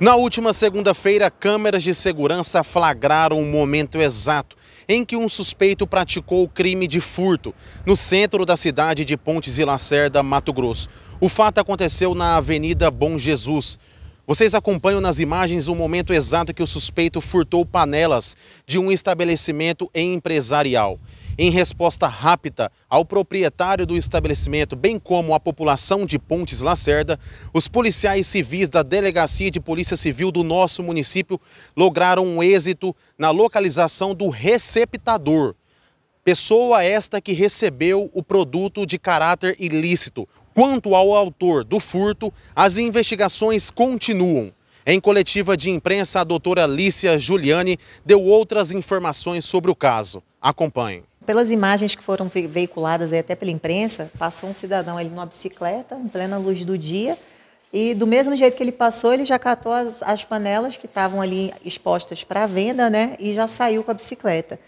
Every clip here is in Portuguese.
Na última segunda-feira, câmeras de segurança flagraram o momento exato em que um suspeito praticou o crime de furto no centro da cidade de Pontes e Lacerda, Mato Grosso. O fato aconteceu na Avenida Bom Jesus. Vocês acompanham nas imagens o momento exato que o suspeito furtou panelas de um estabelecimento empresarial. Em resposta rápida ao proprietário do estabelecimento, bem como à população de Pontes Lacerda, os policiais civis da Delegacia de Polícia Civil do nosso município lograram um êxito na localização do receptador. Pessoa esta que recebeu o produto de caráter ilícito, Quanto ao autor do furto, as investigações continuam. Em coletiva de imprensa, a doutora Lícia Giuliani deu outras informações sobre o caso. Acompanhe. Pelas imagens que foram veiculadas até pela imprensa, passou um cidadão ali numa bicicleta, em plena luz do dia, e do mesmo jeito que ele passou, ele já catou as, as panelas que estavam ali expostas para venda, né, e já saiu com a bicicleta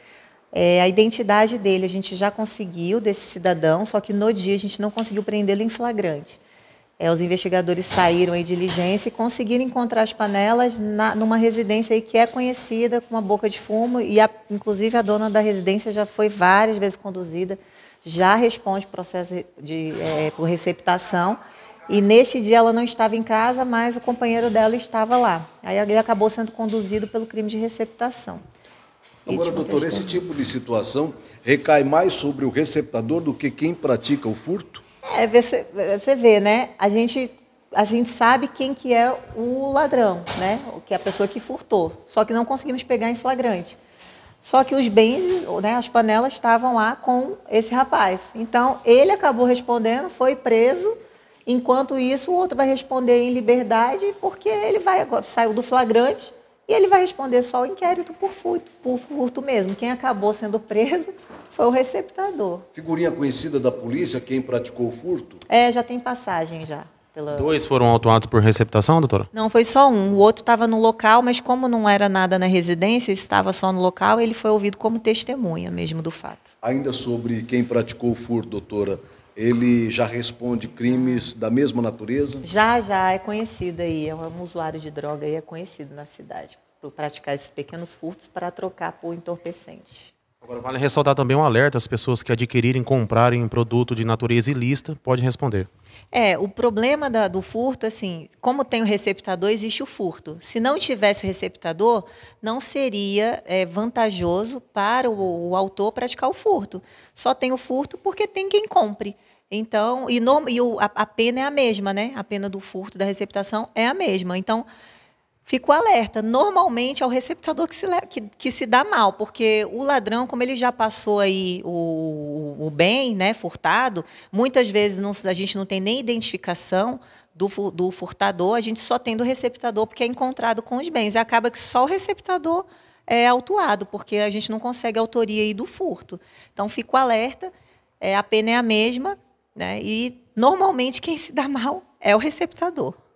é, a identidade dele a gente já conseguiu desse cidadão, só que no dia a gente não conseguiu prendê-lo em flagrante. É, os investigadores saíram em diligência e conseguiram encontrar as panelas na, numa residência que é conhecida com uma boca de fumo e a, inclusive a dona da residência já foi várias vezes conduzida, já responde processo de, é, por receptação e neste dia ela não estava em casa, mas o companheiro dela estava lá. Aí ele acabou sendo conduzido pelo crime de receptação. Agora, doutor, esse tipo de situação recai mais sobre o receptador do que quem pratica o furto? É, você vê, né? A gente, a gente sabe quem que é o ladrão, né? O que é a pessoa que furtou. Só que não conseguimos pegar em flagrante. Só que os bens, né, as panelas estavam lá com esse rapaz. Então, ele acabou respondendo, foi preso. Enquanto isso, o outro vai responder em liberdade, porque ele vai saiu do flagrante e ele vai responder só o inquérito por furto, por furto mesmo. Quem acabou sendo preso foi o receptador. Figurinha conhecida da polícia, quem praticou o furto? É, já tem passagem já. Pela... Dois foram autuados por receptação, doutora? Não, foi só um. O outro estava no local, mas como não era nada na residência, estava só no local, ele foi ouvido como testemunha mesmo do fato. Ainda sobre quem praticou o furto, doutora, ele já responde crimes da mesma natureza? Já, já, é conhecido aí. É um usuário de droga e é conhecido na cidade por praticar esses pequenos furtos para trocar por entorpecente. Agora vale ressaltar também um alerta: as pessoas que adquirirem, comprarem produto de natureza ilícita, podem responder. É, o problema da, do furto, assim, como tem o receptador, existe o furto. Se não tivesse o receptador, não seria é, vantajoso para o, o, autor praticar o furto. Só tem o furto porque tem quem compre. Então, e, no, e o, a, a pena é a mesma, né? A pena do furto, da receptação é a mesma. Então, Fico alerta. Normalmente é o receptador que se, que, que se dá mal, porque o ladrão, como ele já passou aí o, o bem, né, furtado, muitas vezes não, a gente não tem nem identificação do, do furtador, a gente só tem do receptador porque é encontrado com os bens. E acaba que só o receptador é autuado, porque a gente não consegue a autoria aí do furto. Então, fico alerta, é, a pena é a mesma, né, e normalmente quem se dá mal é o receptador.